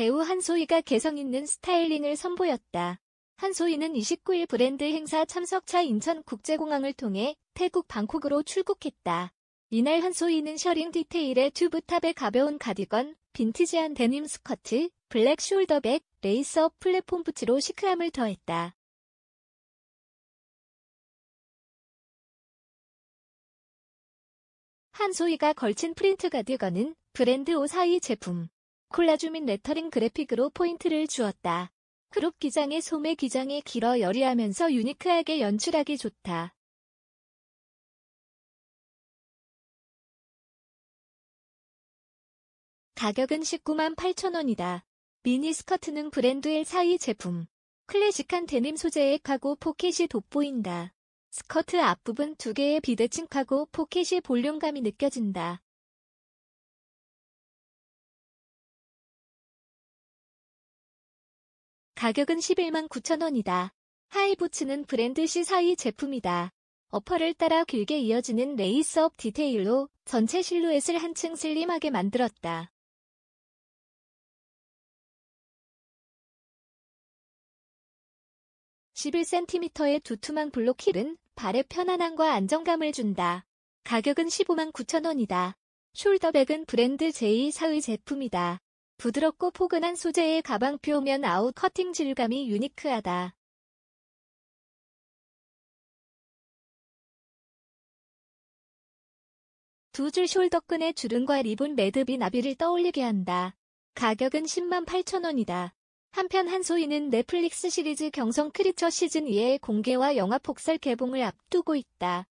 배우 한소희가 개성있는 스타일링을 선보였다. 한소희는 29일 브랜드 행사 참석차 인천국제공항을 통해 태국 방콕으로 출국했다. 이날 한소희는 셔링 디테일의 튜브탑에 가벼운 가디건, 빈티지한 데님 스커트, 블랙 숄더백, 레이서 플랫폼 부츠로 시크함을 더했다. 한소희가 걸친 프린트 가디건은 브랜드 5사이 제품. 콜라주 및 레터링 그래픽으로 포인트를 주었다. 크롭 기장의 소매 기장이 길어 여리하면서 유니크하게 연출하기 좋다. 가격은 19만 8천원이다. 미니스커트는 브랜드 l 사이 제품. 클래식한 데님 소재의 카고 포켓이 돋보인다. 스커트 앞부분 두 개의 비대칭 카고 포켓이 볼륨감이 느껴진다. 가격은 11만 9천원이다. 하이부츠는 브랜드 C42 제품이다. 어퍼를 따라 길게 이어지는 레이스업 디테일로 전체 실루엣을 한층 슬림하게 만들었다. 1 1 c m 의 두툼한 블록 힐은 발에 편안함과 안정감을 준다. 가격은 159,000원이다. 숄더백은 브랜드 j 4의 제품이다. 부드럽고 포근한 소재의 가방표면 아웃 커팅 질감이 유니크하다. 두 줄 숄더끈의 주름과 리본 매듭이 나비를 떠올리게 한다. 가격은 10만 8천원이다. 한편 한소희는 넷플릭스 시리즈 경성 크리처 시즌 2의 공개와 영화 폭설 개봉을 앞두고 있다.